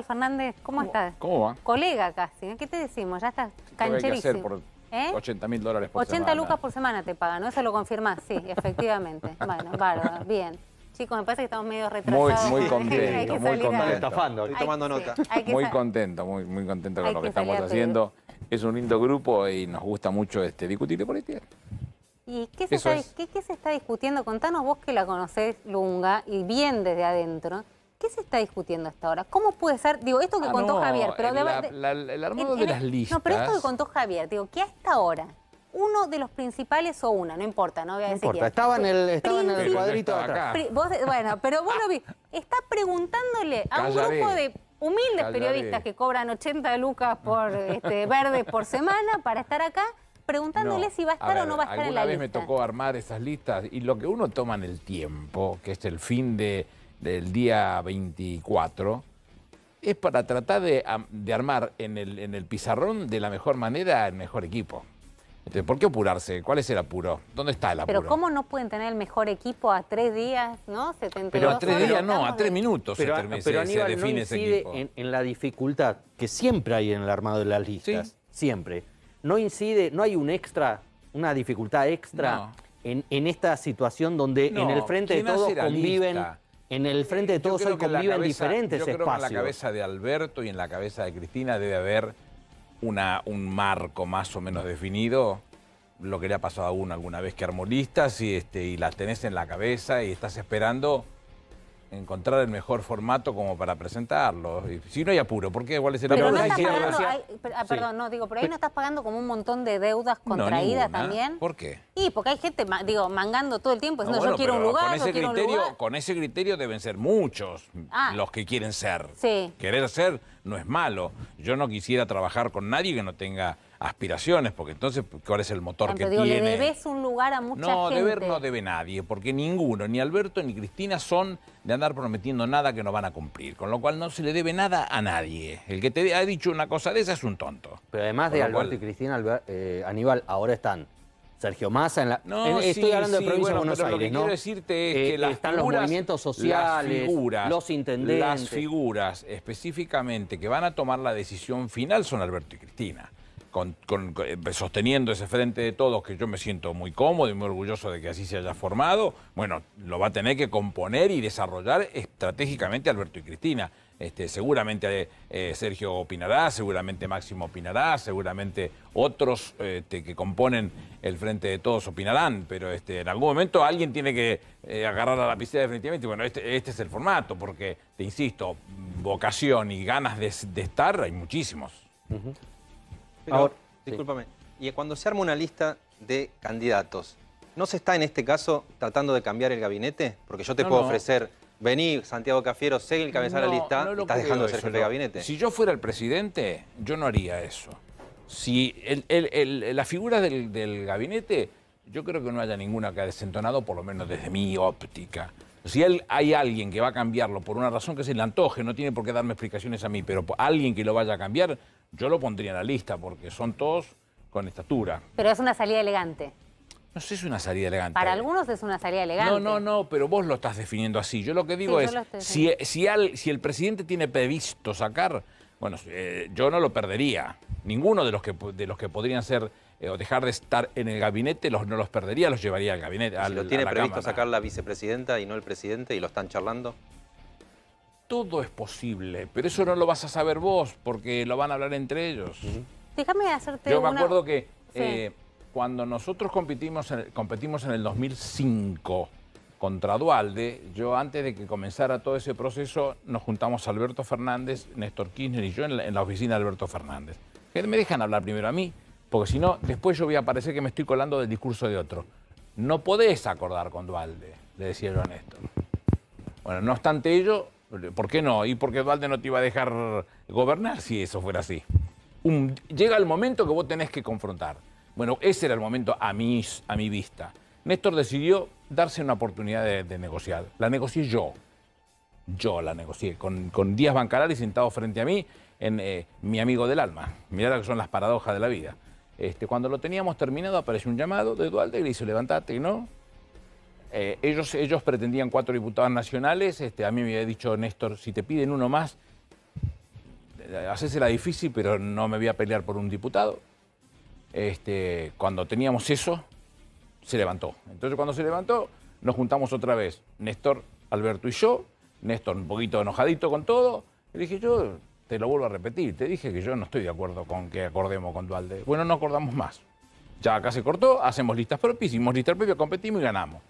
Fernández, ¿cómo, estás? ¿Cómo va? Colega casi, ¿qué te decimos? Ya estás cancherísimo. ¿Qué por 80 ¿Eh? mil dólares por 80 lucas por semana te pagan, ¿no? Eso lo confirmás, sí, efectivamente. bueno, bárbaro, bien. Chicos, me parece que estamos medio retrasados. Muy, muy contento, muy contento. Estafando, estoy tomando nota. muy contento, muy, muy contento con lo que, estamos haciendo. Es un lindo grupo y nos gusta mucho este, discutir de política. ¿Y qué se, está, qué se está discutiendo? Contanos vos que la conocés, Lunga, y bien desde adentro. ¿Qué se está discutiendo hasta ahora? ¿Cómo puede ser? Digo, esto que ah, contó Javier, pero el eh, armado de las listas. No, pero esto que contó Javier, digo, que hasta ahora uno de los principales o una, no importa, no voy a decir. No importa, estaba en el, cuadrito acá. bueno, pero vos lo vi. Está preguntándole a un grupo de humildes periodistas que cobran 80 lucas por este, verdes por semana para estar acá preguntándole si va a estar o no va a estar en la lista. Alguna vez me tocó armar esas listas y lo que uno toma en el tiempo, que es el fin de del día 24, es para tratar de, armar en el, en el, pizarrón de la mejor manera el mejor equipo. Entonces, ¿por qué apurarse? ¿Cuál es el apuro? ¿Dónde está el apuro? Pero ¿cómo no pueden tener el mejor equipo a tres días, no? pero a tres días no, a tres minutos pero, se, pero Aníbal no incide En, la dificultad que siempre hay en el armado de las listas, siempre. No incide, no hay un extra, una dificultad extra en, esta situación donde en el frente de todos conviven... En el frente de todos hoy conviven diferentes yo creo Que en la cabeza de Alberto y en la cabeza de Cristina debe haber una, un marco más o menos definido. Lo que le ha pasado a uno alguna vez que armonistas y, este, y las tenés en la cabeza y estás esperando encontrar el mejor formato como para presentarlo. si no hay apuro, ¿por qué? ¿Cuál es el pero No ah, perdón, no, digo, pero ahí no estás pagando como un montón de deudas contraídas también. ¿Por qué? Y porque hay gente, digo, mangando todo el tiempo diciendo yo quiero un lugar, con ese criterio, Con ese criterio deben ser muchos ah. los que quieren ser. Querer ser no es malo. Yo no quisiera trabajar con nadie que no tenga aspiraciones, porque entonces, ¿cuál es el motor que tiene? Le debes un lugar a mucha no, gente. No, deber no debe nadie, porque ninguno, ni Alberto ni Cristina son de andar prometiendo nada que no van a cumplir, con lo cual no se le debe nada a nadie. El que te ha dicho una cosa de esa es un tonto. Pero además de Alberto y Cristina, eh, Aníbal, ahora están Sergio Massa en la... No, estoy hablando de bueno, pero lo que quiero decirte es que eh, las están los movimientos sociales, los intendentes... Las figuras específicamente que van a tomar la decisión final son Alberto y Cristina con, eh, sosteniendo ese frente de todos que yo me siento muy cómodo y muy orgulloso de que así se haya formado, bueno, lo va a tener que componer y desarrollar estratégicamente Alberto y Cristina. Este, seguramente eh, eh, Sergio opinará, seguramente Máximo opinará, seguramente otros este, que componen el frente de todos opinarán, pero este, en algún momento alguien tiene que agarrar la piscina definitivamente. Bueno, este, es el formato, porque, te insisto, vocación y ganas de, estar hay muchísimos. Pero, discúlpame. Y cuando se arma una lista de candidatos, ¿no se está en este caso tratando de cambiar el gabinete? Porque yo te puedo ofrecer, vení Santiago Cafiero, sé el cabezal la lista, estás dejando de ser jefe gabinete. Si yo fuera el presidente, yo no haría eso. Si el, la figura del, gabinete, yo creo que no haya ninguna que ha desentonado, por lo menos desde mi óptica. Si hay alguien que va a cambiarlo por una razón que se le antoje, no tiene por qué darme explicaciones a mí, pero alguien que lo vaya a cambiar, yo lo pondría en la lista porque son todos con estatura. Pero es una salida elegante. No sé si es una salida elegante. Para algunos es una salida elegante. No, no, no, pero vos lo estás definiendo así. Yo lo que digo es, si, el presidente tiene previsto sacar, bueno, eh, yo no lo perdería. Ninguno de los que, de los que podrían ser eh, o dejar de estar en el gabinete los, no los perdería, los llevaría al gabinete. Si lo tiene previsto sacar la vicepresidenta y no el presidente y lo están charlando todo es posible, pero eso no lo vas a saber vos porque lo van a hablar entre ellos. Déjame hacerte una... Yo me acuerdo que eh, cuando nosotros competimos en, el 2005 contra Dualde, yo antes de que comenzara todo ese proceso, nos juntamos Alberto Fernández, Néstor Kirchner y yo en la, oficina de Alberto Fernández. Que me dejan hablar primero a mí, porque si no, después yo voy a parecer que me estoy colando del discurso de otro. No podés acordar con Dualde, le decía yo a Néstor. Bueno, no obstante ello, ¿Por qué no? Y porque Dualde no te iba a dejar gobernar si eso fuera así. llega el momento que vos tenés que confrontar. Bueno, ese era el momento a mi, a mi vista. Néstor decidió darse una oportunidad de, negociar. La negocié yo. Yo la negocié, con, con Díaz Bancalari sentado frente a mí, en eh, mi amigo del alma. Mirá lo que son las paradojas de la vida. Este, cuando lo teníamos terminado, apareció un llamado de Dualde y le hizo levantate, ¿no? Eh, ellos, ellos pretendían cuatro diputados nacionales, este, a mí me había dicho Néstor, si te piden uno más, eh, hacésela difícil, pero no me voy a pelear por un diputado. Este, cuando teníamos eso, se levantó. Entonces cuando se levantó, nos juntamos otra vez, Néstor, Alberto y yo, Néstor un poquito enojadito con todo, le dije yo, te lo vuelvo a repetir, te dije que yo no estoy de acuerdo con que acordemos con Dualde. Bueno, no acordamos más. Ya acá se cortó, hacemos listas propias, hicimos listas propias, competimos y ganamos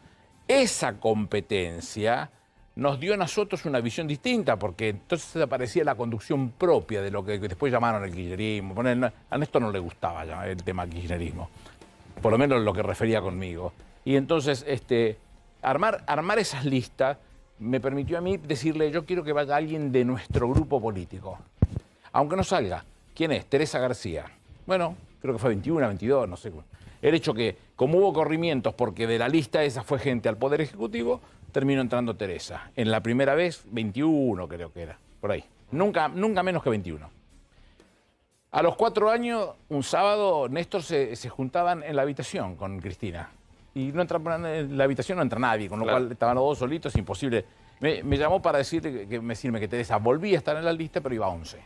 esa competencia nos dio a nosotros una visión distinta, porque entonces aparecía la conducción propia de lo que después llamaron el kirchnerismo. A Néstor no le gustaba ya el tema kirchnerismo, por lo menos lo que refería conmigo. Y entonces, este, armar, armar esas listas me permitió a mí decirle, yo quiero que vaya alguien de nuestro grupo político. Aunque no salga, ¿quién es? Teresa García. Bueno, creo que fue 21, 22, no sé el hecho que, como hubo corrimientos, porque de la lista esa fue gente al Poder Ejecutivo, terminó entrando Teresa. En la primera vez, 21 creo que era, por ahí. Nunca, nunca menos que 21. A los cuatro años, un sábado, Néstor se, juntaban en la habitación con Cristina. Y no entra, en la habitación no entra nadie, con lo cual estaban los dos solitos, imposible. Me, llamó para que, decirme que Teresa volvía a estar en la lista, pero iba a 11.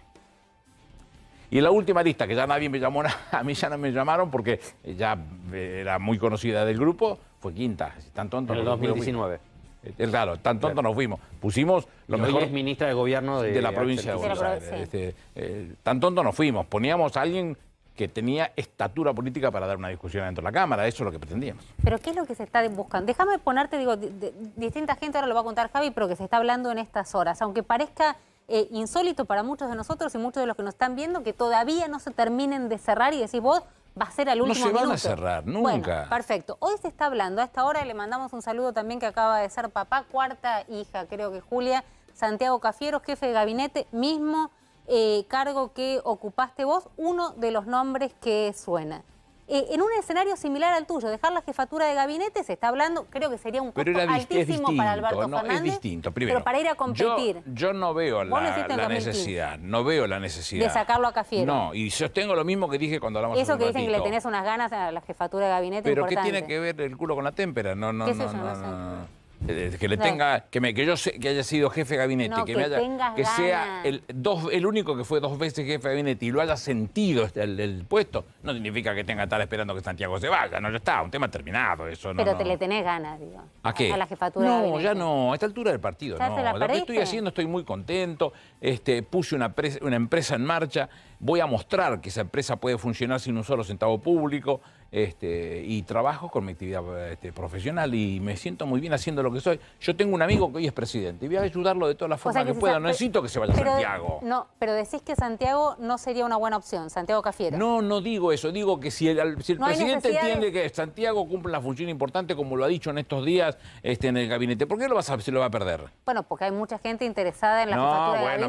Y la última lista, que ya nadie me llamó, a mí ya no me llamaron porque ya eh, era muy conocida del grupo, fue quinta. Tan tonto. En el 2019. Eh, eh, claro tan tonto nos fuimos. Pusimos los y es ministra de gobierno de, la provincia de Buenos Aires. Este, tan tonto nos fuimos. Poníamos a alguien que tenía estatura política para dar una discusión dentro de la Cámara. Eso es lo que pretendíamos. Pero ¿qué es lo que se está buscando? Déjame ponerte, digo, distinta gente ahora lo va a contar Javi, pero que se está hablando en estas horas. Aunque parezca eh, insólito para muchos de nosotros y muchos de los que nos están viendo que todavía no se terminen de cerrar y decís vos, va a ser al último No se van a cerrar, nunca. perfecto. Hoy se está hablando, a esta hora le mandamos un saludo también que acaba de ser papá, cuarta hija, creo que Julia, Santiago Cafiero, jefe de gabinete, mismo eh, cargo que ocupaste vos, uno de los nombres que suena. Eh, en un escenario similar al tuyo, dejar la jefatura de gabinete, se está hablando, creo que sería un costo altísimo para Alberto Fernández. Pero para ir a competir. Yo, no veo la, necesidad, no veo la necesidad. De sacarlo a Cafiero. No, y sostengo lo mismo que dije cuando hablamos de Eso que dicen que le tenés unas ganas a la jefatura de gabinete Pero ¿qué tiene que ver el culo con la témpera? No, no. no eh, que le tenga que yo que haya sido jefe de gabinete que, sea el dos el único que fue dos veces jefe de gabinete y lo haya sentido este, el, puesto no significa que tenga que estar esperando que Santiago se vaya no ya está un tema terminado eso no, pero te le tenés ganas digo a qué a la jefatura no ya no a esta altura del partido no. lo que estoy haciendo estoy muy contento este puse una empresa en marcha voy a mostrar que esa empresa puede funcionar sin un solo centavo público este, y trabajo con mi actividad este, profesional y me siento muy bien haciendo lo que soy. Yo tengo un amigo que hoy es presidente y voy a ayudarlo de todas las formas que, pueda. No necesito que se vaya a Santiago. No, pero decís que Santiago no sería una buena opción, Santiago Cafiero. No, no digo eso. Digo que si el, presidente entiende que Santiago cumple la función importante, como lo ha dicho en estos días este, en el gabinete, ¿por qué lo, vas se lo va a perder? Bueno, porque hay mucha gente interesada en la no, bueno,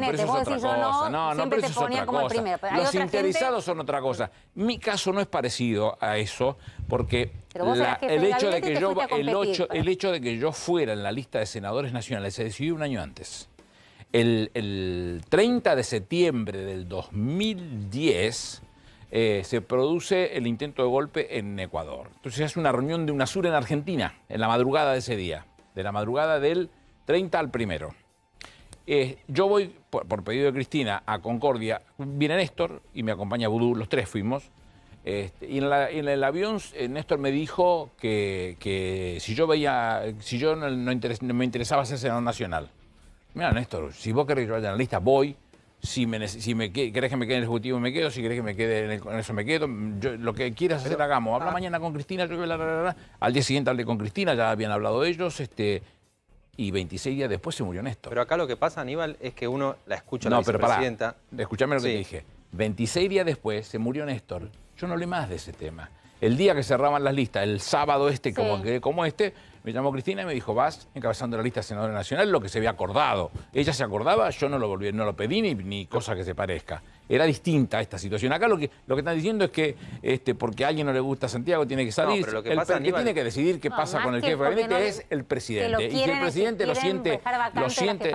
no, no, Los interesados son otra cosa. Mi caso no es parecido a este eso, porque el, hecho de que yo, el, ocho, el, hecho de que yo fuera en la lista de senadores nacionales se decidió un año antes. El, 30 de septiembre del 2010 eh, se produce el intento de golpe en Ecuador. Entonces es una reunión de UNASUR en Argentina, en la madrugada de ese día, de la madrugada del 30 al primero. Eh, yo voy, por, pedido de Cristina, a Concordia. Viene Néstor y me acompaña Vudú, los tres fuimos. Este, y en, el avión eh, Néstor me dijo que, si yo veía, si yo no, me interesaba ser senador nacional. Mira, Néstor, si vos querés que yo vaya la lista, voy. Si, me, querés que me quede en el Ejecutivo, me quedo. Si querés que me quede en, eso, me quedo. lo que quieras hacer, hagamos. Habla mañana con Cristina. Yo, la, la, Al día siguiente hablé con Cristina, ya habían hablado ellos. Este, y 26 días después se murió Néstor. Pero acá lo que pasa, Aníbal, es que uno la escucha a la no, lo que te dije. 26 días después se murió Néstor. Yo no hablé más de ese tema. El día que cerraban las listas, el sábado este como, como este, me llamó Cristina y me dijo, vas encabezando la lista de senadora nacional, lo que se había acordado. Ella se acordaba, yo no lo, volví, no lo pedí ni, cosa que se parezca. Era distinta esta situación. Acá lo que, lo que están diciendo es que este, porque a alguien no le gusta Santiago tiene que salir. el que tiene que decidir qué pasa con el jefe de gabinete es el presidente. y si el presidente lo siente, lo siente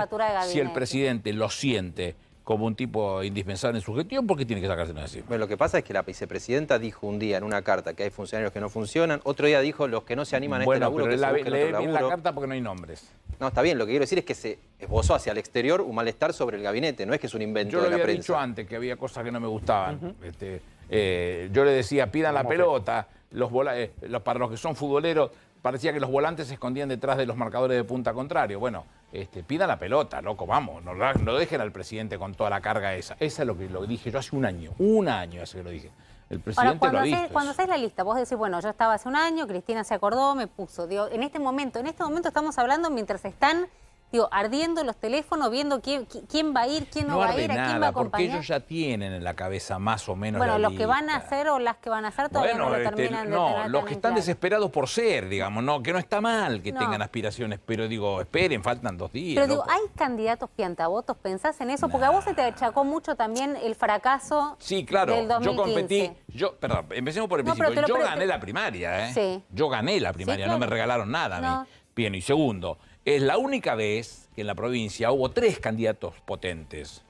si el presidente lo siente como un tipo indispensable en su gestión, ¿por qué tiene que sacarse una decisión? Bueno, lo que pasa es que la vicepresidenta dijo un día en una carta que hay funcionarios que no funcionan, otro día dijo los que no se animan a este laburo pero que la, la carta porque no hay nombres. No, está bien, lo que quiero decir es que se esbozó hacia el exterior un malestar sobre el gabinete, no es que es un invento de la prensa. Yo había dicho antes que había cosas que no me gustaban. Este, eh, yo le decía, pidan la pelota, eh, los, para los que son futboleros, parecía que los volantes se escondían detrás de los marcadores de punta contrario. Bueno, este, pida la pelota, loco, vamos, no, lo dejen al presidente con toda la carga esa. Esa es lo que lo dije yo hace un año, un año hace que lo dije. El presidente cuando lo ha cuando haces la lista, vos decís, bueno, yo estaba hace un año, Cristina se acordó, me puso. Digo, en este momento, en este momento estamos hablando mientras están digo, ardiendo los teléfonos, viendo quién, quién va a ir, quién no, va a ir, a quién va a acompañar. Porque ellos ya tienen en la cabeza más o menos. Bueno, los que van a hacer o las que van a hacer todavía no este, terminan no, los que están desesperados por ser, digamos, no, que no está mal que tengan aspiraciones, pero digo, esperen, faltan dos días. Pero digo, ¿hay candidatos piantavotos? ¿Pensás en eso? Porque a vos se te achacó mucho también el fracaso sí, claro. Yo competí, yo, perdón, empecemos por el principio. yo gané la primaria, ¿eh? Sí. Yo gané la primaria, no me regalaron nada a mí. Bien, y segundo, es la única vez que en la provincia hubo tres candidatos potentes.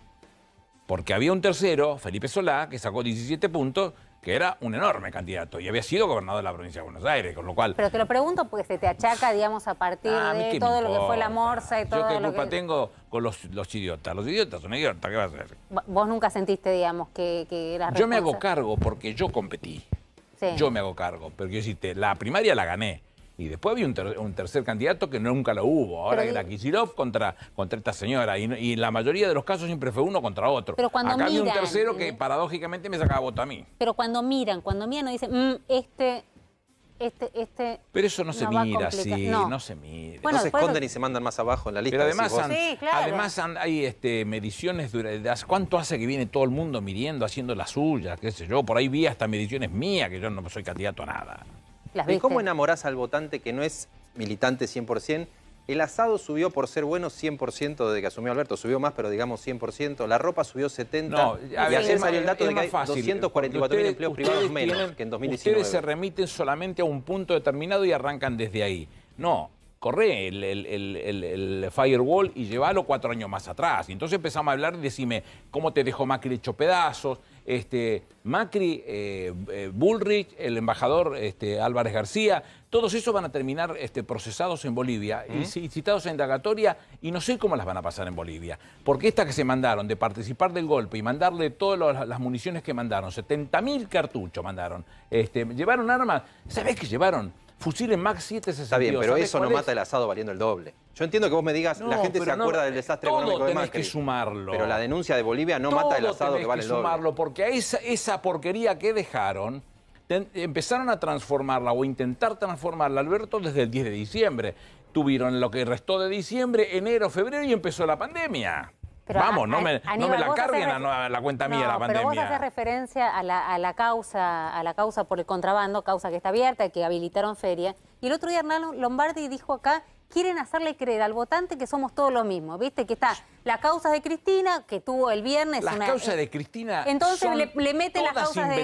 Porque había un tercero, Felipe Solá, que sacó 17 puntos, que era un enorme candidato y había sido gobernador de la provincia de Buenos Aires, con lo cual... Pero te lo pregunto porque se te achaca, digamos, a partir ah, de todo lo que fue la morsa y todo Yo qué culpa tengo con los, los, idiotas. Los idiotas son idiotas, ¿qué vas a hacer? Vos nunca sentiste, digamos, que, que Yo me hago cargo porque yo competí. Yo me hago cargo, porque yo hiciste, la primaria la gané. Y después había un, tercer candidato que nunca lo hubo. Ahora era Kisilov contra, contra esta señora. Y, en la mayoría de los casos siempre fue uno contra otro. Pero cuando Acá había un tercero que paradójicamente me sacaba voto a mí. Pero cuando miran, cuando miran, no dicen, mm, este este, este, pero eso no, se mira así, no. se mira. Bueno, no se esconden y se mandan más abajo en la lista. Pero además, sí, además hay este, mediciones, de, ¿cuánto hace que viene todo el mundo midiendo, haciendo la suya? qué sé yo? Por ahí vi hasta mediciones mías, que yo no soy candidato a nada cómo enamorás al votante que no es militante 100%? El asado subió por ser bueno 100% desde que asumió Alberto. Subió más, pero digamos 100%. La ropa subió 70%. y ayer salió el dato de que hay 244 empleos privados menos que en 2019. Ustedes se remiten solamente a un punto determinado y arrancan desde ahí. No, corre el, firewall y llévalo cuatro años más atrás. Y entonces empezamos a hablar y decime, ¿cómo te dejó Macri hecho pedazos? este, Macri, eh, eh, Bullrich, el embajador este, Álvarez García, todos esos van a terminar este, procesados en Bolivia y citados a indagatoria y no sé cómo las van a pasar en Bolivia. Porque estas que se mandaron de participar del golpe y mandarle todas las municiones que mandaron, mil cartuchos mandaron, este, llevaron armas, ¿sabés qué llevaron? fusiles max 768. Está bien, pero eso no mata el asado valiendo el doble. Yo entiendo que vos me digas, la gente se acuerda del desastre económico de Macri. que sumarlo. Pero la denuncia de Bolivia no mata el asado que vale el doble. sumarlo, porque a esa, porquería que dejaron, empezaron a transformarla o intentar transformarla, Alberto, desde el 10 de diciembre. Tuvieron lo que restó de diciembre, enero, febrero y empezó la pandemia. Vamos, no, me, no me la carguen a la cuenta mía la pandemia. Pero vos haces referencia a la, a la, causa, a la causa por el contrabando, causa que está abierta, que habilitaron feria. Y el otro día Hernán Lombardi dijo acá, quieren hacerle creer al votante que somos todos lo mismo. Viste que está la causa de Cristina, que tuvo el viernes las una... causas eh, de Cristina Entonces le, mete las causas de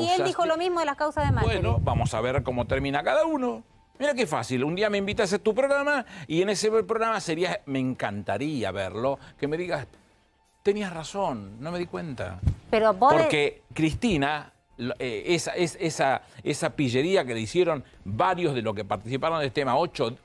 Y él dijo lo mismo de las causas de Macri. Bueno, vamos a ver cómo termina cada uno. Mira qué fácil, un día me invitas a tu programa y en ese programa sería, me encantaría verlo, que me digas, tenías razón, no me di cuenta. Pero Porque Cristina, eh, esa, es, esa, esa pillería que le hicieron varios de los que participaron del este tema,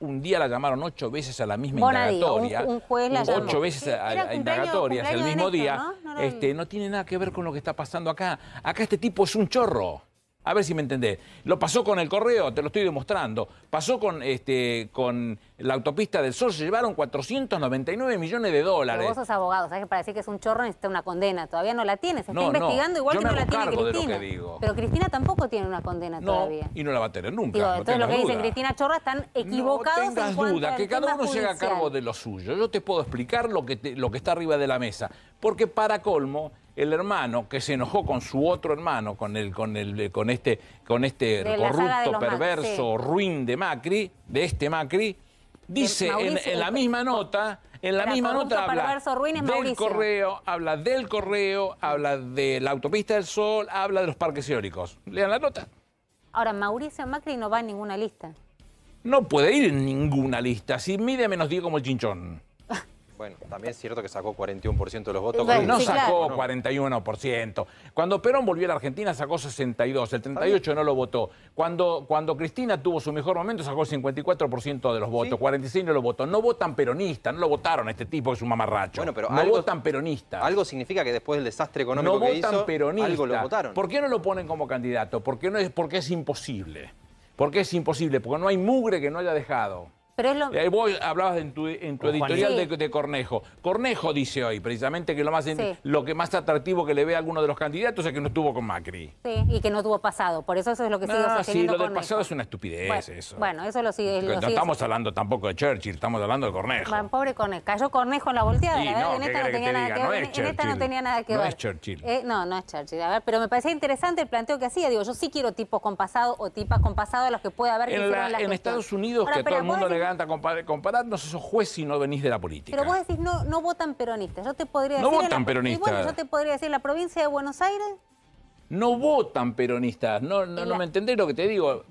un día la llamaron ocho veces a la misma indagatoria. Ocho veces a, el mismo día. este, no tiene nada que ver con lo que está pasando acá. Acá este tipo es un chorro. A ver si me entendés. Lo pasó con el correo, te lo estoy demostrando. Pasó con, este, con la autopista del Sol, se llevaron 499 millones de dólares. Pero vos sos abogado, sabes para decir que es un chorro necesita una condena. Todavía no la tiene, se está investigando igual que no la tiene Cristina. Pero Cristina tampoco tiene una condena todavía. Y no la va a tener nunca. entonces lo que dicen Cristina Chorra están equivocados. No tengas duda, que cada uno llega a haga cargo de lo suyo. Yo te puedo explicar lo que, lo que está arriba de la mesa. Porque para colmo el hermano que se enojó con su otro hermano, con el, con el, con este, con este corrupto, perverso, ruin de Macri, de este Macri, dice en, la misma nota, en la misma nota habla del correo, habla del correo, habla de la autopista del Sol, habla de los parques eólicos. Lean la nota. Ahora, Mauricio Macri no va en ninguna lista. No puede ir en ninguna lista. Si mide menos 10 como el chinchón. Bueno, también es cierto que sacó 41% de los votos. no sacó 41%. Cuando Perón volvió a la Argentina sacó 62, el 38 no lo votó. Cuando, cuando Cristina tuvo su mejor momento sacó 54% de los votos, 46 no lo votó. No votan peronistas, no lo votaron este tipo que es un mamarracho. no votan peronistas. Algo significa que después del desastre económico no que votan hizo, algo lo votaron. ¿Por qué no lo ponen como candidato? Porque no es porque es imposible. Porque es imposible, porque no hay mugre que no haya dejado. Y eh, vos hablabas en tu, editorial de, Cornejo. Cornejo dice hoy precisamente que lo, más, lo que más atractivo que le ve a alguno de los candidatos es que no estuvo con Macri. Sí, y que no tuvo pasado. Por eso eso es lo que sigue no, sí, lo del pasado es una estupidez bueno, eso. Bueno, eso lo sigue... no estamos hablando tampoco de Churchill, estamos hablando de Cornejo. pobre Cornejo. Cayó Cornejo en la volteada. en esta no tenía nada que ver. En no tenía nada que ver. No es Churchill. Eh, no, no es Churchill. A ver, pero me parecía interesante el planteo que hacía. Digo, yo sí quiero tipos con pasado o tipas con pasado a los que pueda haber que en, la, Estados Unidos que todo el mundo encanta sos juez y no venís de la política. Pero vos decís, no, no votan peronistas. Yo te podría decir... No votan peronistas. yo te podría decir, la provincia de Buenos Aires no votan peronistas. No, no, me entendés lo que te digo.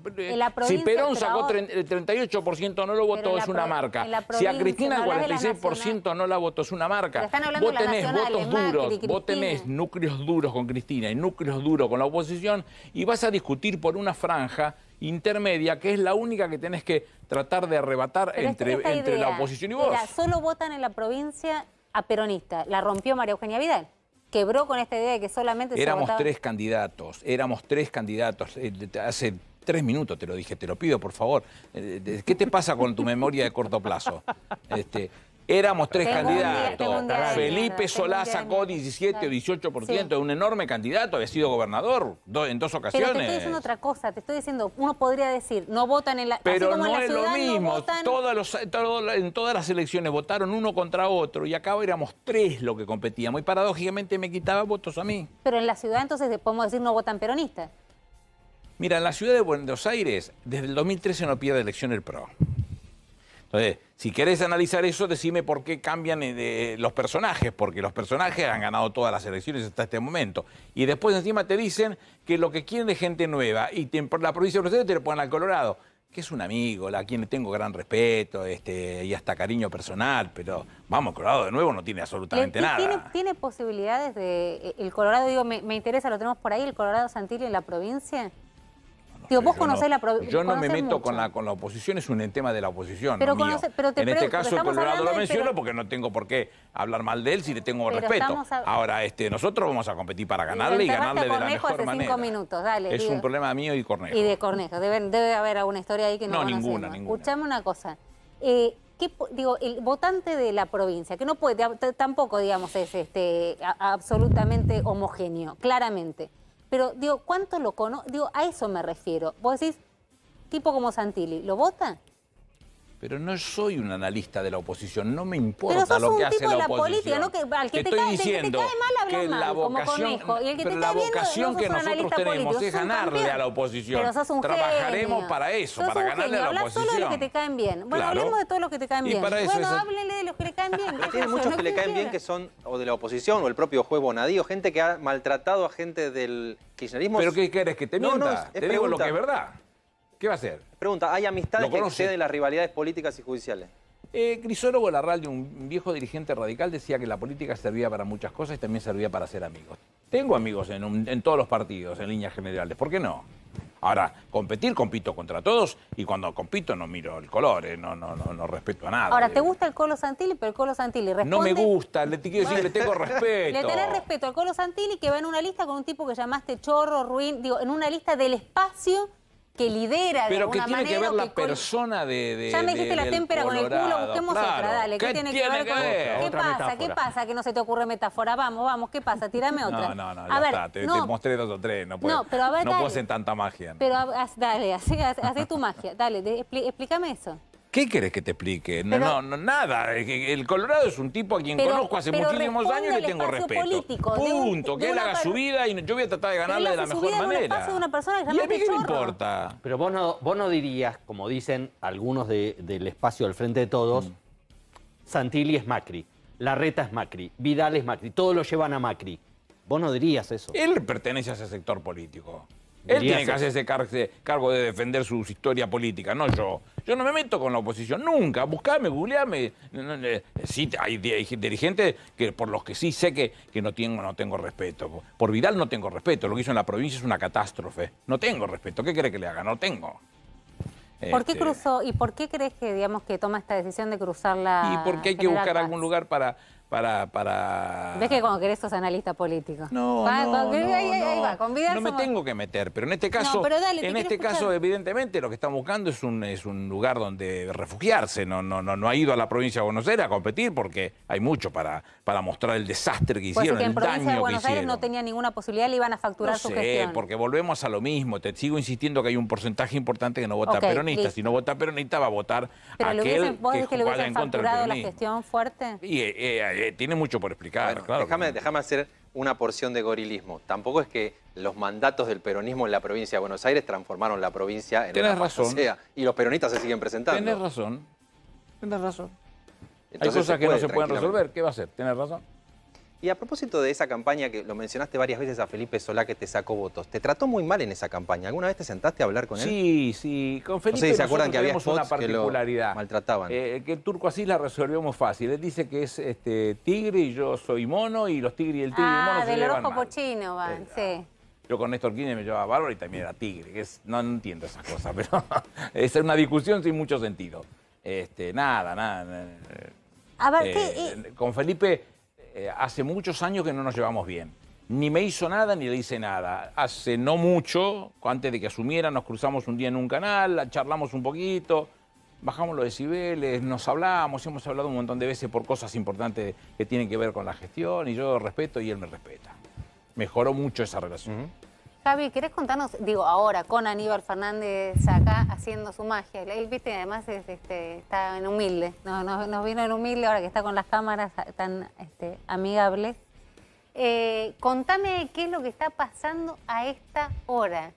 Si Perón sacó el 38% no lo votó, es una marca. Si a Cristina el 46% no la votó, es una marca. Vos tenés votos duros, vos tenés núcleos duros con Cristina y núcleos duros con la oposición y vas a discutir por una franja intermedia, que es la única que tenés que tratar de arrebatar entre, entre la oposición y vos. solo votan en la provincia a peronistas. La rompió María Eugenia Vidal quebró con esta idea de que solamente éramos se tres candidatos, éramos tres candidatos. Eh, hace tres minutos te lo dije, te lo pido por favor. Eh, ¿Qué te pasa con tu memoria de corto plazo? Este, Éramos tres candidatos. Felipe Solá sacó 17 o 18%, es un enorme candidato, había sido gobernador en dos ocasiones. Pero te estoy diciendo otra cosa, te estoy diciendo, uno podría decir, no votan en la Pero no es lo mismo, en todas las elecciones votaron uno contra otro y acá éramos tres lo que competíamos y paradójicamente me quitaba votos a mí. Pero en la ciudad entonces podemos decir no votan peronistas. Mira, en la ciudad de Buenos Aires, desde el 2013 no pierde elección el PRO. Entonces, si querés analizar eso, decime por qué cambian eh, los personajes, porque los personajes han ganado todas las elecciones hasta este momento. Y después encima te dicen que lo que quieren es gente nueva y la provincia de Buenos te lo ponen al Colorado, que es un amigo, a quien tengo gran respeto este, y hasta cariño personal, pero vamos, Colorado de nuevo no tiene absolutamente nada. Tiene, posibilidades de... Eh, el Colorado, digo, me, interesa, lo tenemos por ahí, el Colorado Santillo en la provincia? vos la Yo no me meto con la, con la oposición, es un tema de la oposición. Pero, pero En este caso, Colorado lo menciono porque no tengo por qué hablar mal de él si le tengo respeto. Ahora, este, nosotros vamos a competir para ganarle y, ganarle de la mejor manera. es un problema mío y Cornejo. Y de Cornejo. Debe, haber alguna historia ahí que no No, ninguna, ninguna. Escuchame una cosa. Eh, digo, el votante de la provincia, que no puede, tampoco, digamos, es este, absolutamente homogéneo, claramente. Pero digo, ¿cuánto lo conoce? Digo, a eso me refiero. Vos decís, tipo como Santilli, ¿lo vota? Pero no soy un analista de la oposición, no me importa lo que hace la, oposición. Política, ¿no? que, al que te, estoy cae, diciendo que te cae mal, hablas mal la vocación, como conejo. Y el que pero te cae la vocación bien, no, que nosotros tenemos político, es ganarle a la oposición. Pero sos un Trabajaremos genio. para eso, sos para ganarle genio. a la Hablas oposición. solo de los que te caen bien. Bueno, claro. hablemos de todos los que te caen y bien. Para eso bueno, es... háblenle de los que le caen bien. Pero tiene muchos que le caen bien que son o de la oposición o el propio juez Bonadío, gente que ha maltratado a gente del kirchnerismo. Pero ¿qué quieres que te mienta? Te digo lo que es verdad. ¿Qué va a hacer? Pregunta, ¿hay amistades que exceden las rivalidades políticas y judiciales? Eh, Crisólogo Larralde, un viejo dirigente radical, decía que la política servía para muchas cosas y también servía para hacer amigos. Tengo amigos en, todos los partidos, en líneas generales, ¿por qué no? Ahora, competir, compito contra todos y cuando compito no miro el color, eh, no, no, no, respeto a nada. Ahora, ¿te gusta el Colo Santilli? Pero el Colo Santilli responde... No me gusta, le quiero decir, le tengo respeto. Le tenés respeto al Colo Santilli que va en una lista con un tipo que llamaste chorro, ruin, digo, en una lista del espacio que lidera Pero de alguna que tiene que ver la persona de, de, Ya me dijiste la témpera con el culo, busquemos otra, dale. ¿Qué, tiene, que ver con otra, ¿Qué pasa? ¿Qué pasa que no se te ocurre metáfora? Vamos, vamos, ¿qué pasa? Tírame otra. No, no, no, a ver, está. Te, mostré dos o tres, no puedes. No, pero tanta magia. Pero dale, haz, tu magia. Dale, explícame eso. ¿Qué querés que te explique? No, no, nada. El Colorado es un tipo a quien conozco hace muchísimos años y le tengo respeto. Punto. que él haga su vida y yo voy a tratar de ganarle de la mejor manera. De una persona que y a mí qué me importa. Pero vos no, vos dirías, como dicen algunos del espacio al frente de todos, mm. Santilli es Macri, Larreta es Macri, Vidal es Macri, todos lo llevan a Macri. Vos no dirías eso. Él pertenece a ese sector político. Él tiene que hacerse cargo de defender su historia política, no yo. Yo no me meto con la oposición, nunca. Buscame, googleame. Eh, sí, hay dirigentes que, por los que sí sé que, que no, tengo, no tengo respeto. Por Vidal no tengo respeto. Lo que hizo en la provincia es una catástrofe. No tengo respeto. ¿Qué crees que le haga? No tengo. ¿Por qué este, cruzó y por qué crees que digamos que toma esta decisión de cruzar la? Y por qué hay que buscar algún lugar para para, para... ¿Ves que cuando querés sos analista político? No, no, no, ahí, Va, no me tengo que meter, pero en este caso, en este caso evidentemente lo que están buscando es un, es un lugar donde refugiarse, no, no, no, no ha ido a la provincia de Buenos Aires a competir porque hay mucho para, para mostrar el desastre que pues hicieron, pues que en el provincia de Buenos Aires no tenía ninguna posibilidad, le iban a facturar su gestión. porque volvemos a lo mismo, te sigo insistiendo que hay un porcentaje importante que no vota peronista, si no vota peronista va a votar pero aquel que, que le contra facturado la gestión fuerte? Y, eh, eh, eh, tiene mucho por explicar. claro déjame, hacer una porción de gorilismo. Tampoco es que los mandatos del peronismo en la provincia de Buenos Aires transformaron la provincia en una razón. y los peronistas se siguen presentando. Tienes razón. Tienes razón. Hay cosas que no se pueden resolver. ¿Qué va a hacer? Tienes razón. Y a propósito de esa campaña que lo mencionaste varias veces a Felipe Solá que te sacó votos, te trató muy mal en esa campaña. ¿Alguna vez te sentaste a hablar con él? Sí, sí, con Felipe. se acuerdan que había una particularidad. Que maltrataban. Eh, que el turco así la resolvió muy fácil. Él dice que es este, tigre y yo soy mono y los tigres y el tigre ah, y el ah, mono del del pochino van, sí. Yo con Néstor Kirchner me llevaba bárbaro y también era tigre. no, entiendo esas cosas, pero es una discusión sin mucho sentido. Este, nada, nada. A ver, eh, ¿qué? Con Felipe eh, hace muchos años que no nos llevamos bien. Ni me hizo nada ni le hice nada. Hace no mucho, antes de que asumiera, nos cruzamos un día en un canal, charlamos un poquito, bajamos los decibeles, nos hablamos, hemos hablado un montón de veces por cosas importantes que tienen que ver con la gestión y yo respeto y él me respeta. Mejoró mucho esa relación. Javi, ¿querés contarnos, digo, ahora con Aníbal Fernández acá haciendo su magia? Él, viste, además este, está en humilde, nos, vino en humilde ahora que está con las cámaras tan este, amigables. Eh, contame qué es lo que está pasando a esta hora.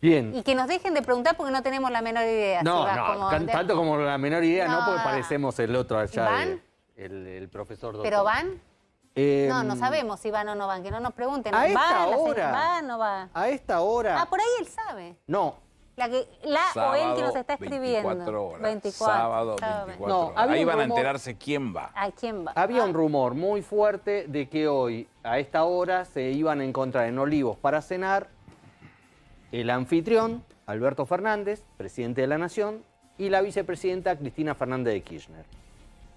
Bien. Y que nos dejen de preguntar porque no tenemos la menor idea. No, no, tanto como la menor idea, no, porque parecemos el otro allá, el, el profesor doctor. ¿Pero van? no, no em, sabemos si van o no van, que no nos pregunten. A esta hora. A esta hora. Ah, por ahí él sabe. No. La, o él que nos está escribiendo. 24 horas. Sábado, 24 Ahí van a enterarse quién va. A quién va. Había ah. un rumor muy fuerte de que hoy, a esta hora, se iban a encontrar en Olivos para cenar el anfitrión, Alberto Fernández, presidente de la Nación, y la vicepresidenta Cristina Fernández de Kirchner.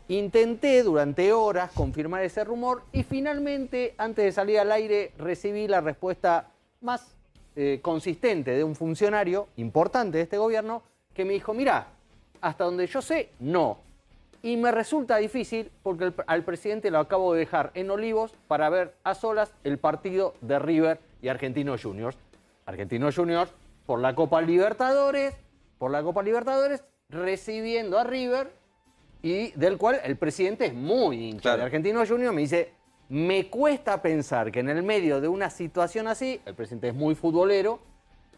Intenté durante horas confirmar ese rumor y finalmente, antes de salir al aire, recibí la respuesta más eh, consistente de un funcionario importante de este gobierno que me dijo, mirá, hasta donde yo sé, no. Y me resulta difícil porque al presidente lo acabo de dejar en Olivos para ver a solas el partido de River y Argentinos Juniors. Argentinos Juniors por la Copa Libertadores, por la Copa Libertadores, recibiendo a River y del cual el presidente es muy Argentino Junior, me dice, me cuesta pensar que en el medio de una situación así, el presidente es muy futbolero,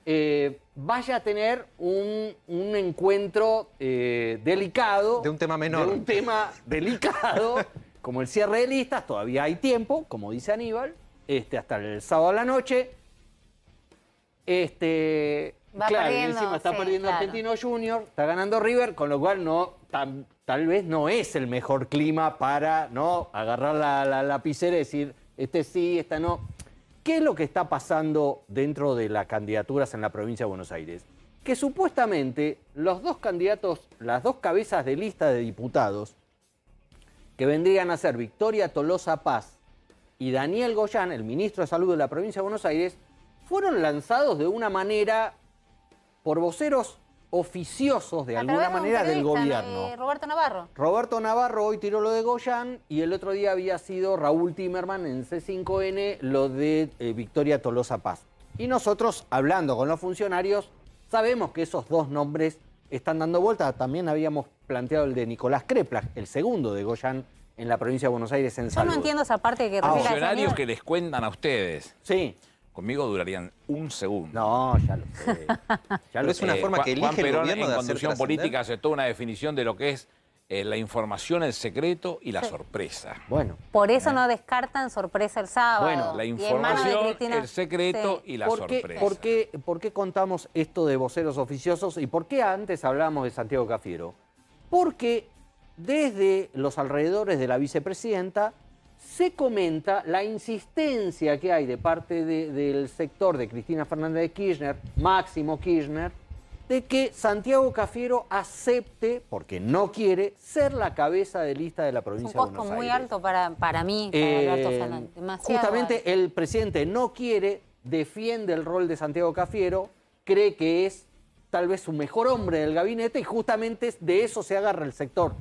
eh, vaya a tener un, encuentro eh, delicado. De un tema menor. De un tema delicado, como el cierre de listas, todavía hay tiempo, como dice Aníbal, este, hasta el sábado a la noche. Este, claro, encima está perdiendo Argentino Junior, está ganando River, con lo cual no, tan, tal vez no es el mejor clima para ¿no? agarrar la, lapicera y decir, este sí, esta no. ¿Qué es lo que está pasando dentro de las candidaturas en la provincia de Buenos Aires? Que supuestamente los dos candidatos, las dos cabezas de lista de diputados, que vendrían a ser Victoria Tolosa Paz y Daniel Goyán, el ministro de Salud de la provincia de Buenos Aires, fueron lanzados de una manera por voceros oficiosos de alguna manera del gobierno. Eh, Roberto Navarro. Roberto Navarro hoy tiró lo de Goyán y el otro día había sido Raúl Timerman en C5N lo de eh, Victoria Tolosa Paz. Y nosotros, hablando con los funcionarios, sabemos que esos dos nombres están dando vuelta. También habíamos planteado el de Nicolás Kreplach, el segundo de Goyán en la provincia de Buenos Aires en Yo no entiendo esa parte que ah, refiere a funcionarios que les cuentan a ustedes. Sí. Conmigo durarían un segundo. No, ya lo sé. Ya lo es una forma que elige Juan Perón, en conducción política aceptó una definición de lo que es eh, la información, el secreto y la sorpresa. Bueno. Por eso no descartan sorpresa el sábado. Bueno, la información, el secreto y la sorpresa. ¿por qué, contamos esto de voceros oficiosos y por qué antes hablamos de Santiago Cafiero? Porque desde los alrededores de la vicepresidenta se comenta la insistencia que hay de parte del sector de Cristina Fernández de Kirchner, Máximo Kirchner, de que Santiago Cafiero acepte, porque no quiere, ser la cabeza de lista de la provincia de Buenos Un posto muy alto para, para mí, para eh, justamente el presidente no quiere, defiende el rol de Santiago Cafiero, cree que es tal vez su mejor hombre del gabinete y justamente de eso se agarra el sector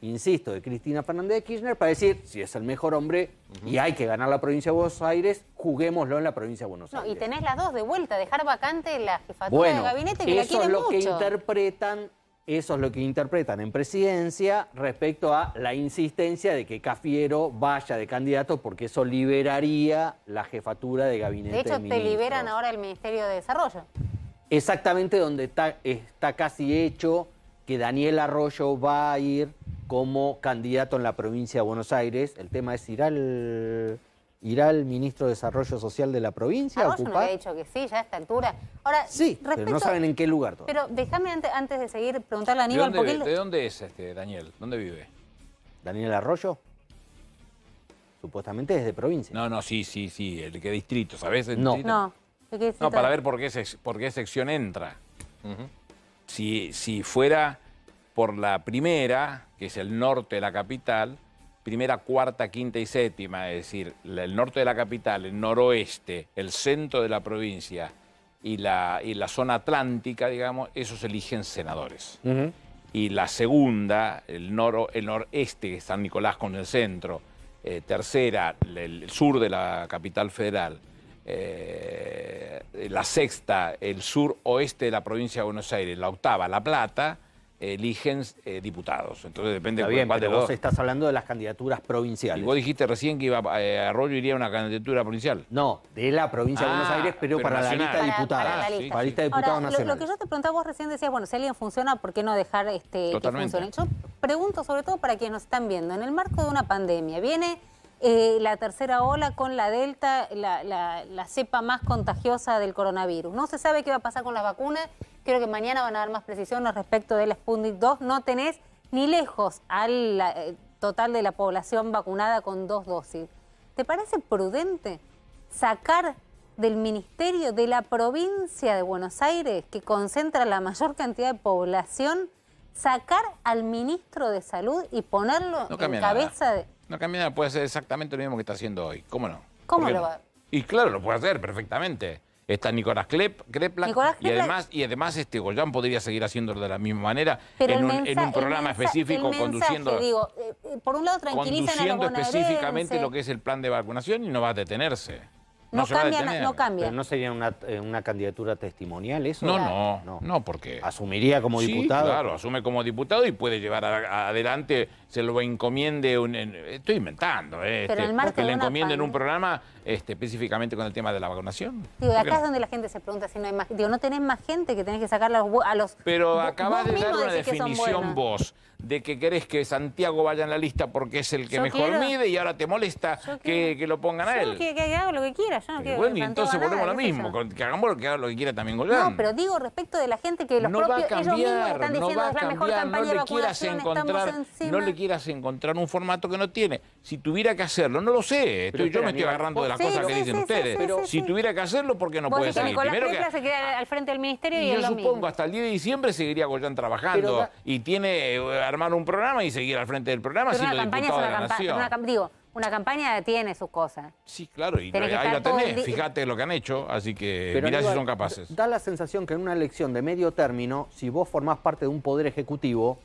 insisto, de Cristina Fernández de Kirchner para decir, si es el mejor hombre y hay que ganar la provincia de Buenos Aires, juguémoslo en la provincia de Buenos no, Aires. Y tenés las dos de vuelta, dejar vacante la jefatura de gabinete que eso es lo que interpretan, eso es lo que interpretan en presidencia respecto a la insistencia de que Cafiero vaya de candidato porque eso liberaría la jefatura de gabinete. De hecho, te liberan ahora el Ministerio de Desarrollo. Exactamente donde está, está casi hecho que Daniel Arroyo va a ir como candidato en la provincia de Buenos Aires. El tema es ir al... ¿Irá el ministro de Desarrollo Social de la provincia a ocupar? Yo no dicho que sí, ya a esta altura. Ahora, sí, pero no saben en qué lugar Pero déjame antes, de seguir preguntarle a Aníbal... ¿De dónde, es este Daniel? ¿Dónde vive? ¿Daniel Arroyo? Supuestamente desde provincia. No, no, sí, sí, sí. ¿El qué distrito? ¿Sabés? no. No. no, para ver por qué, por qué sección entra. si, si fuera por la primera, que es el norte de la capital, primera, cuarta, quinta y séptima, es decir, el norte de la capital, el noroeste, el centro de la provincia y la, la zona atlántica, digamos, esos eligen senadores. Y la segunda, el, noro, el noreste, que San Nicolás con el centro, eh, tercera, el sur de la capital federal, eh, la sexta, el sur oeste de la provincia de Buenos Aires, la octava, La Plata, eligen eh, diputados. Entonces depende de cuál de vos estás hablando de las candidaturas provinciales. Y vos dijiste recién que eh, Arroyo iría a una candidatura provincial. No, de la provincia de Buenos ah, Aires, pero, para, la lista de diputados. Para la lista, de diputados nacionales. Lo, que yo te preguntaba vos recién decías, bueno, si alguien funciona, ¿por qué no dejar este, que funcione? Yo pregunto sobre todo para quienes nos están viendo. En el marco de una pandemia, viene eh, la tercera ola con la delta, la, la cepa más contagiosa del coronavirus. No se sabe qué va a pasar con las vacunas Creo que mañana van a dar más precisión respecto del Sputnik 2. No tenés ni lejos al eh, total de la población vacunada con dos dosis. ¿Te parece prudente sacar del ministerio de la provincia de Buenos Aires, que concentra la mayor cantidad de población, sacar al ministro de Salud y ponerlo no en cabeza nada. de... No cambia nada, puede hacer exactamente lo mismo que está haciendo hoy. ¿Cómo no? ¿Cómo lo va? Y claro, lo puede hacer perfectamente está Nicolás Klep, y además, y además este Goyán podría seguir haciéndolo de la misma manera en, un, programa específico conduciendo, eh, eh, por un lado conduciendo específicamente lo que es el plan de vacunación y no va a detenerse. No, cambia, no cambia. no sería eh, una, candidatura testimonial eso. No, no, no, no, porque... Asumiría como diputado. claro, asume como diputado y puede llevar adelante, se lo encomiende, estoy inventando, eh, este, que le encomienden un programa este, específicamente con el tema de la vacunación. Digo, acá es donde la gente se pregunta si no hay más, digo, no tenés más gente que tenés que sacar a los... pero acabas de dar una definición vos de que querés que Santiago vaya en la lista porque es el que mejor mide y ahora te molesta que, que, lo pongan a él. que, que haga lo que quiera, yo no quiero Bueno, que y entonces volvemos a lo mismo, que hagamos lo que haga lo que quiera también Goldán. No, pero digo respecto de la gente que los no propios, ellos mismos están diciendo no es la mejor No le quieras encontrar un formato que no tiene si tuviera que hacerlo, no lo sé, yo me estoy agarrando de las cosas que dicen ustedes, pero si tuviera que hacerlo, ¿por qué no puede salir? Primero que, se queda al frente del ministerio y, yo supongo hasta el 10 de diciembre seguiría Goyán trabajando y tiene eh, armar un programa y seguir al frente del programa de la nación. Una, digo, una campaña tiene sus cosas. Sí, claro, y ahí la tenés, fíjate lo que han hecho, así que mirá si son capaces. Da la sensación que en una elección de medio término, si vos formás parte de un poder ejecutivo,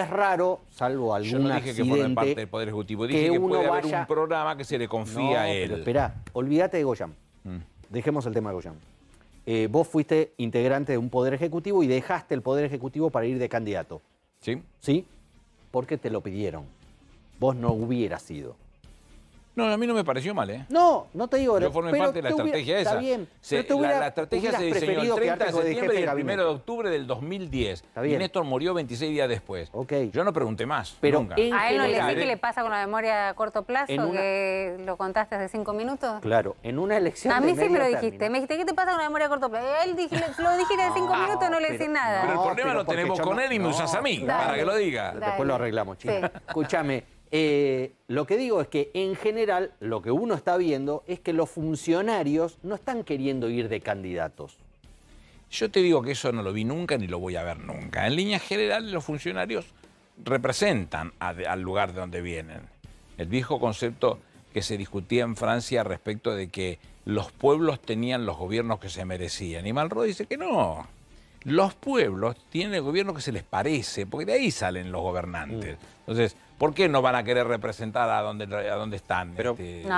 es raro, salvo algún Yo no dije que forme parte del Poder Ejecutivo, dije que, puede haber un programa que se le confía a él. Pero olvídate de Goyan. Mm. Dejemos el tema de Goyan. Eh, vos fuiste integrante de un Poder Ejecutivo y dejaste el Poder Ejecutivo para ir de candidato. ¿Sí? ¿Sí? Porque te lo pidieron. Vos no hubieras sido. No, a mí no me pareció mal, ¿eh? No, no te digo. Yo formé parte de la estrategia esa. Está bien. la, estrategia se diseñó el 30 de septiembre y el 1 de octubre del 2010. Está bien. Y Néstor murió 26 días después. Ok Yo no pregunté más, pero nunca. ¿A él no le sé qué le pasa con la memoria a corto plazo, que lo contaste hace cinco minutos? Claro, en una elección A mí sí me lo dijiste. Me dijiste, ¿qué te pasa con la memoria a corto plazo? Él lo dijiste hace cinco ah, minutos, no le decís nada. Pero el problema lo tenemos con él y me usas a mí, para que lo diga. Después lo arreglamos, chicos. Escúchame. Eh, lo que digo es que en general lo que uno está viendo es que los funcionarios no están queriendo ir de candidatos. Yo te digo que eso no lo vi nunca ni lo voy a ver nunca. En línea general los funcionarios representan al lugar de donde vienen. El viejo concepto que se discutía en Francia respecto de que los pueblos tenían los gobiernos que se merecían. Y Malraux dice que no. Los pueblos tienen el gobierno que se les parece, porque de ahí salen los gobernantes. Mm. Entonces, ¿Por qué no van a querer representar a donde, están? Pero, este, no,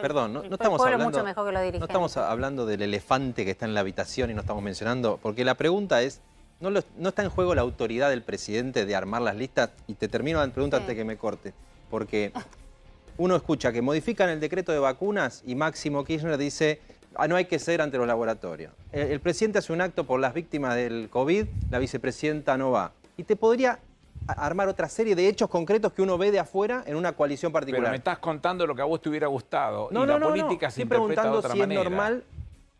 perdón, no, estamos hablando, no estamos hablando del elefante que está en la habitación y no estamos mencionando, porque la pregunta es, ¿no, está en juego la autoridad del presidente de armar las listas? Y te termino la pregunta antes que me corte, porque uno escucha que modifican el decreto de vacunas y Máximo Kirchner dice, ah, no hay que ser ante los laboratorios. el presidente hace un acto por las víctimas del COVID, la vicepresidenta no va. Y te podría armar otra serie de hechos concretos que uno ve de afuera en una coalición particular. Pero me estás contando lo que a vos te hubiera gustado. No, y no, la no, política Estoy preguntando si es normal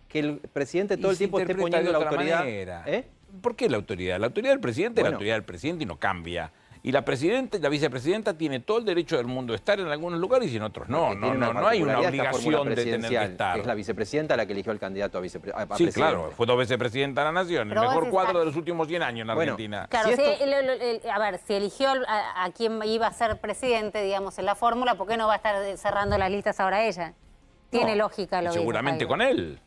que el presidente todo el tiempo esté poniendo la autoridad. ¿eh? ¿Por qué la autoridad? La autoridad del presidente es la autoridad del presidente y no cambia. Y la presidenta, la vicepresidenta tiene todo el derecho del mundo de estar en algunos lugares y en otros no. No, no, no, hay una obligación de tener que estar. Es la vicepresidenta la que eligió al candidato a vicepresidente. Sí, claro, fue dos vicepresidenta de la nación, el mejor cuadro de ah, los últimos 100 años en la Argentina. Claro, a ver, si eligió a, quien iba a ser presidente, digamos, en la fórmula, ¿por qué no va a estar cerrando las listas ahora ella? Tiene lógica lo que Seguramente con él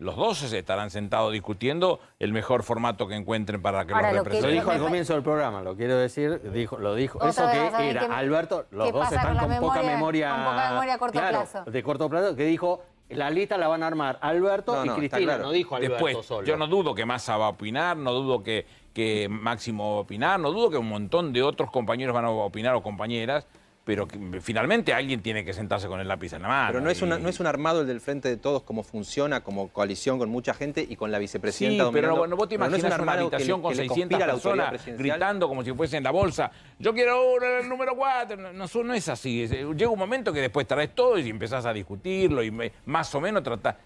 los dos estarán sentados discutiendo el mejor formato que encuentren para que los representen. Lo, dijo al comienzo del programa, lo quiero decir, dijo, lo dijo. Eso que era, Alberto, los dos están con, poca memoria, a corto plazo. De corto plazo, que dijo, la lista la van a armar Alberto y Cristina, no dijo Alberto Después, Yo no dudo que Massa va a opinar, no dudo que, que Máximo va a opinar, no dudo que un montón de otros compañeros van a opinar o compañeras, pero mm, finalmente alguien tiene que sentarse con el lápiz en la mano. Pero no es, no es un armado el del frente de todos como funciona, como coalición con mucha gente y con la vicepresidenta. Sí, pero no, vos te imaginas una habitación con 600 personas gritando como si fuese en la bolsa, yo quiero el número 4. No, no, es así. Eh, llega un momento que después traes todo y empezás a discutirlo y más o menos tratás,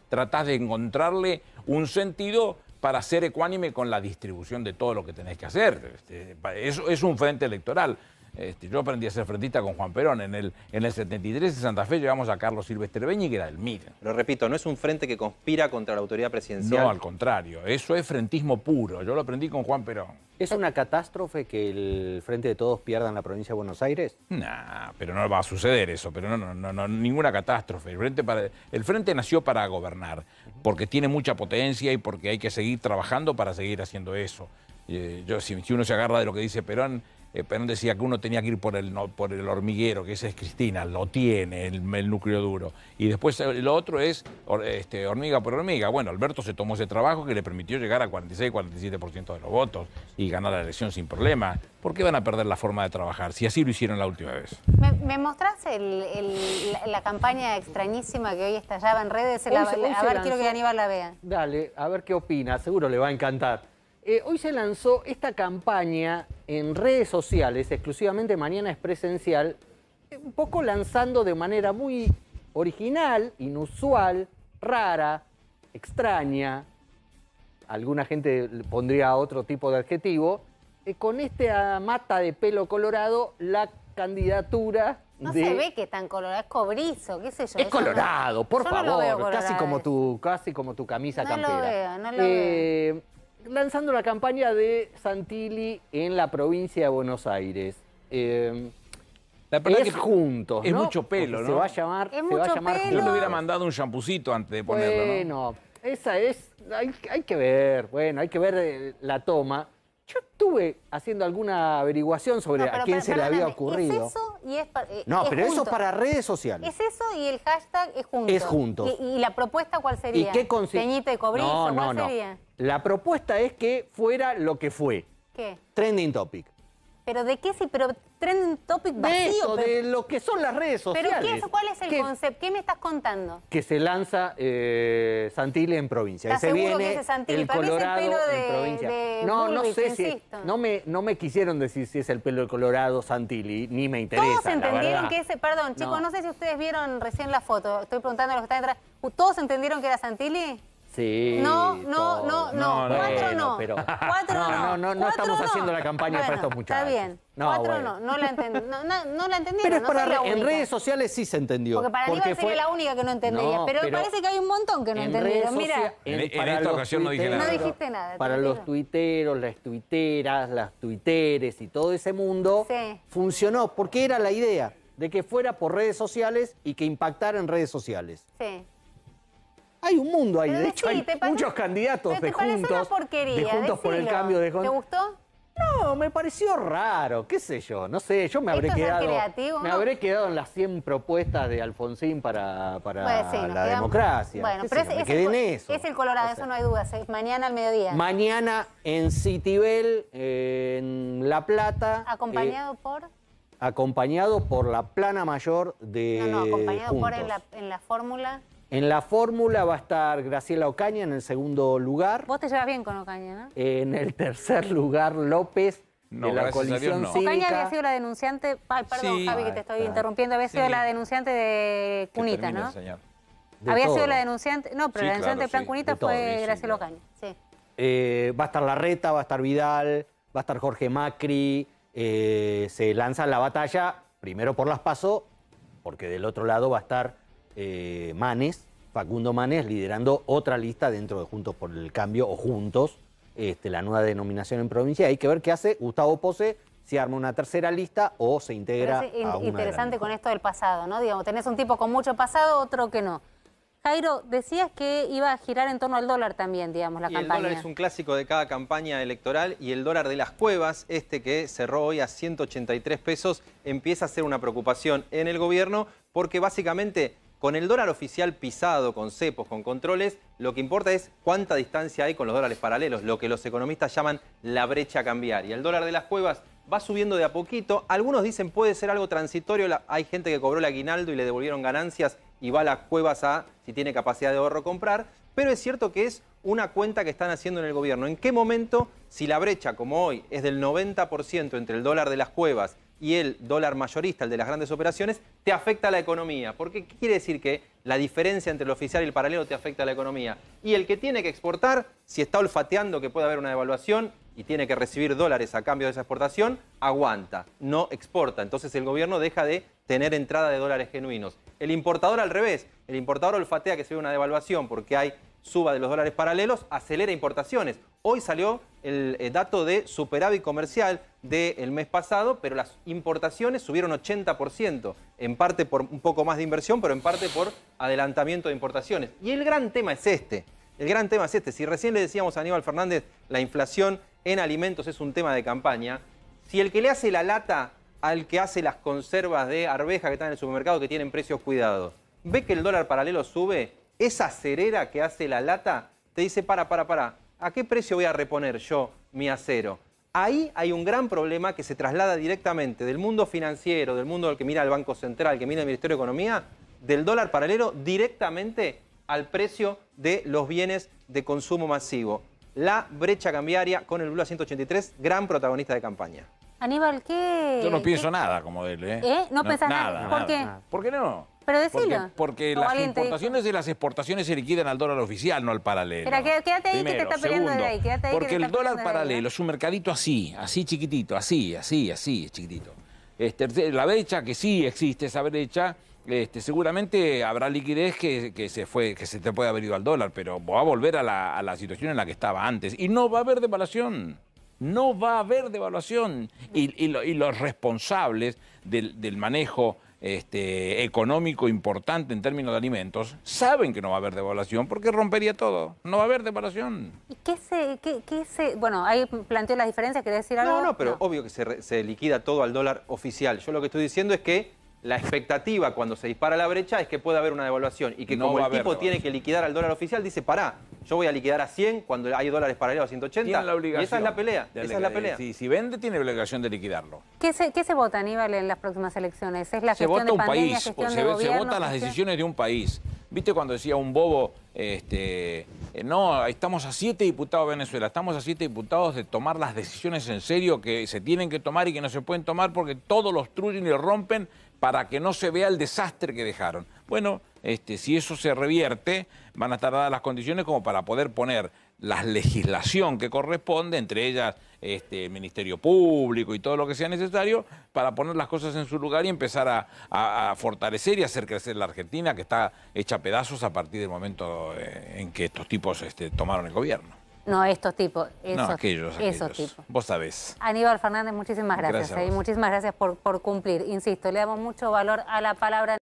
de encontrarle un sentido para ser ecuánime con la distribución de todo lo que tenés que hacer. Este, eso es un frente electoral. Este, yo aprendí a ser frentista con Juan Perón. En el, en el 73 de Santa Fe llegamos a Carlos Silvestre Beñi, que era el MIR. Lo repito, no es un frente que conspira contra la autoridad presidencial. No, al contrario. Eso es frentismo puro. Yo lo aprendí con Juan Perón. ¿Es una catástrofe que el Frente de Todos pierda en la provincia de Buenos Aires? Nah, pero no va a suceder eso, pero no, no, no, ninguna catástrofe. El frente, para, el frente nació para gobernar, porque tiene mucha potencia y porque hay que seguir trabajando para seguir haciendo eso. Eh, yo, si uno se agarra de lo que dice Perón, eh, pero Perón decía que uno tenía que ir por el, por el hormiguero, que esa es Cristina, lo tiene el, núcleo duro. Y después eh, lo otro es este, hormiga por hormiga. Bueno, Alberto se tomó ese trabajo que le permitió llegar a 46, 47% de los votos y ganar la elección sin problema. ¿Por qué van a perder la forma de trabajar si así lo hicieron la última vez? ¿Me, me mostrás la, campaña extrañísima que hoy estallaba en redes? a, ver, quiero que Aníbal la vea. Dale, a ver qué opina, seguro le va a encantar. Eh, hoy se lanzó esta campaña en redes sociales, exclusivamente mañana es presencial, eh, un poco lanzando de manera muy original, inusual, rara, extraña, alguna gente pondría otro tipo de adjetivo, eh, con esta ah, mata de pelo colorado, la candidatura no se ve que tan colorado, es cobrizo, qué sé yo. Es colorado, por favor, casi como tu casi como tu camisa no Lo veo, no lo veo lanzando la campaña de Santilli en la provincia de Buenos Aires. Em, la verdad es juntos. Es mucho pelo, ¿no? Se va a llamar. va a llamar Yo le hubiera mandado un champucito antes de ponerlo. Bueno, esa es. Hay, hay, que ver, bueno, hay que ver eh, la toma. Yo estuve haciendo alguna averiguación sobre a quién se le había ocurrido. y eh, no, pero eso es para redes sociales. Es eso y el hashtag es juntos. Es juntos. ¿Y, la propuesta cuál sería? ¿Y qué Peñito y cobrizo, no, no, ¿cuál La propuesta es que fuera lo que fue. ¿Qué? Trending topic. ¿Pero de qué sí? Pero trending topic vacío. De, eso, pero... de lo que son las redes sociales. ¿Pero qué cuál es el concepto? ¿Qué me estás contando? Que se lanza eh, Santilli en provincia. ¿Estás seguro viene que es Santilli? El Colorado es el pelo de, en no, no sé si... No me, no me quisieron decir si es el pelo de Colorado Santilli, ni me interesa, Todos entendieron que ese... Perdón, chicos, no. sé si ustedes vieron recién la foto. Estoy preguntando a los que están detrás. ¿Todos entendieron que era Santilli? Sí. No, no, no, no. no cuatro no. Pero... Cuatro no. No, no, no, estamos haciendo la campaña bueno, para estos muchachos. Está bien. No, cuatro no, no la, entendí no, la Pero es para en redes sociales sí se entendió. Porque para mí fue... la única que no entendería. pero, parece que hay un montón que no en entendieron. Mira. En, esta ocasión no dije nada. dijiste nada. Para los tuiteros, las tuiteras, las tuiteres y todo ese mundo, funcionó. Porque era la idea de que fuera por redes sociales y que impactara en redes sociales. Sí. Hay un mundo ahí. de hecho, hay muchos candidatos juntos, de juntos por el cambio ¿Te gustó? No, me pareció raro, qué sé yo, no sé, yo me habré quedado. me habré quedado en las 100 propuestas de Alfonsín para, para la democracia. Bueno, pero es, el, colorado, eso no hay duda. Mañana al mediodía. Mañana en Citibel, en La Plata. Eh, ¿Acompañado por? Acompañado por la plana mayor de. No, no, acompañado por en la fórmula. En la fórmula va a estar Graciela Ocaña en el segundo lugar. Vos te llevas bien con Ocaña, ¿no? En el tercer lugar, López. de la coalición no. Ocaña había sido la denunciante, ay, perdón Javi que te estoy interrumpiendo, había sido la denunciante de Cunita, ¿no? había sido la denunciante, no, pero la denunciante de Plan Cunita fue Graciela Ocaña, sí. Eh, va a estar Larreta, va a estar Vidal, va a estar Jorge Macri, eh, se lanza la batalla, primero por las PASO, porque del otro lado va a estar eh, Manes, Facundo Manes, liderando otra lista dentro de Juntos por el Cambio o Juntos, este, la nueva denominación en provincia. Hay que ver qué hace Gustavo Pose, si arma una tercera lista o se integra interesante con esto del pasado, ¿no? Digamos, tenés un tipo con mucho pasado, otro que no. Jairo, decías que iba a girar en torno al dólar también, digamos, la campaña. El dólar es un clásico de cada campaña electoral y el dólar de las cuevas, este que cerró hoy a 183 pesos, empieza a ser una preocupación en el gobierno porque básicamente con el dólar oficial pisado, con cepos, con controles, lo que importa es cuánta distancia hay con los dólares paralelos, lo que los economistas llaman la brecha cambiaria. El dólar de las cuevas va subiendo de a poquito. Algunos dicen puede ser algo transitorio. Hay gente que cobró el aguinaldo y le devolvieron ganancias y va a las cuevas a, si tiene capacidad de ahorro, comprar. Pero es cierto que es una cuenta que están haciendo en el gobierno. ¿En qué momento, si la brecha, como hoy, es del 90% entre el dólar de las cuevas y el dólar mayorista, el de las grandes operaciones, te afecta a la economía. ¿Por ¿qué quiere decir que la diferencia entre el oficial y el paralelo te afecta a la economía. Y el que tiene que exportar, si está olfateando que puede haber una devaluación y tiene que recibir dólares a cambio de esa exportación, aguanta, no exporta. Entonces el gobierno deja de tener entrada de dólares genuinos. El importador al revés, el importador olfatea que se ve una devaluación porque hay suba de los dólares paralelos acelera importaciones. Hoy salió el eh, dato de superávit comercial del mes pasado, pero las importaciones subieron 80%, en parte por un poco más de inversión, pero en parte por adelantamiento de importaciones. Y el gran tema es este, el gran tema es este, si recién le decíamos a Aníbal Fernández la inflación en alimentos es un tema de campaña, si el que le hace la lata al que hace las conservas de arveja que están en el supermercado que tienen precios cuidados, ve que el dólar paralelo sube, esa cerera que hace la lata te dice, para, para, para, ¿a qué precio voy a reponer yo mi acero? Ahí hay un gran problema que se traslada directamente del mundo financiero, del mundo que mira el Banco Central, que mira el Ministerio de Economía, del dólar paralelo directamente al precio de los bienes de consumo masivo. La brecha cambiaria con el Blue 183, gran protagonista de campaña. Aníbal, ¿qué...? Yo no pienso nada como él, ¿eh? ¿Eh? ¿No, piensa nada? ¿Por qué? ¿Por qué no? Pero Porque, las importaciones y las exportaciones se liquidan al dólar oficial, no al paralelo. quédate ahí que te está peleando de ahí. Quédate porque el dólar paralelo ¿eh? es un mercadito así, así chiquitito, así, así, así, chiquitito. Este, la brecha, que sí existe esa brecha, este, seguramente habrá liquidez que, se fue, que se te puede haber ido al dólar, pero va a volver a la, situación en la que estaba antes. Y no va a haber devaluación. No va a haber devaluación. Y, los responsables del, del manejo este, económico importante en términos de alimentos, saben que no va a haber devaluación porque rompería todo. No va a haber devaluación. ¿Y qué se, bueno, ahí planteó las diferencias, ¿quería decir algo? No, no, pero obvio que se, liquida todo al dólar oficial. Yo lo que estoy diciendo es que la expectativa cuando se dispara la brecha es que pueda haber una devaluación y que como el tipo tiene que liquidar al dólar oficial, dice, pará, yo voy a liquidar a 100 cuando hay dólares paralelos a 180. Y esa es la pelea. Esa es la pelea. Si, vende, tiene obligación de liquidarlo. ¿Qué se, se vota, Aníbal, en las próximas elecciones? ¿Es la se vota un país, se, votan las decisiones de un país. ¿Viste cuando decía un bobo, este, eh, no, estamos a siete diputados de Venezuela, estamos a siete diputados de tomar las decisiones en serio que se tienen que tomar y que no se pueden tomar porque todos los truyen y rompen para que no se vea el desastre que dejaron? Bueno, este, si eso se revierte, van a estar dadas las condiciones como para poder poner la legislación que corresponde, entre ellas este, el Ministerio Público y todo lo que sea necesario, para poner las cosas en su lugar y empezar a, fortalecer y hacer crecer la Argentina, que está hecha a pedazos a partir del momento eh, en que estos tipos este, tomaron el gobierno. No, estos tipos. no, aquellos, Esos tipos. Vos sabés. Aníbal Fernández, muchísimas gracias. y ¿eh? muchísimas gracias por, por cumplir. Insisto, le damos mucho valor a la palabra.